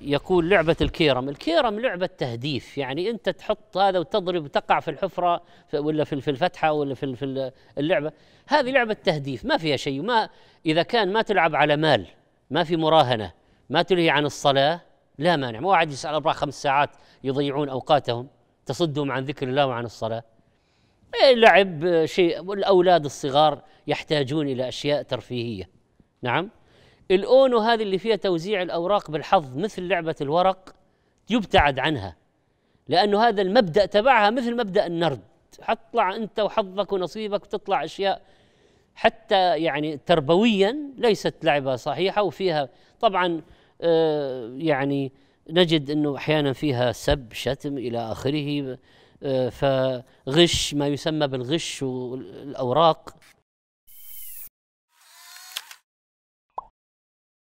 يقول لعبة الكيرم الكيرم لعبة تهديف يعني أنت تحط هذا وتضرب وتقع في الحفرة ولا في الفتحة ولا في في اللعبة هذه لعبة تهديف ما فيها شيء ما إذا كان ما تلعب على مال ما في مراهنة ما تلهي عن الصلاة لا مانع ما واحد يسأل أربع خمس ساعات يضيعون أوقاتهم تصدهم عن ذكر الله وعن الصلاة إيه، لعب شيء والأولاد الصغار يحتاجون إلى أشياء ترفيهية نعم الاونو هذه اللي فيها توزيع الاوراق بالحظ مثل لعبه الورق يبتعد عنها لانه هذا المبدا تبعها مثل مبدا النرد حتطلع انت وحظك ونصيبك وتطلع اشياء حتى يعني تربويا ليست لعبه صحيحه وفيها طبعا آه يعني نجد انه احيانا فيها سب شتم الى اخره آه فغش ما يسمى بالغش والاوراق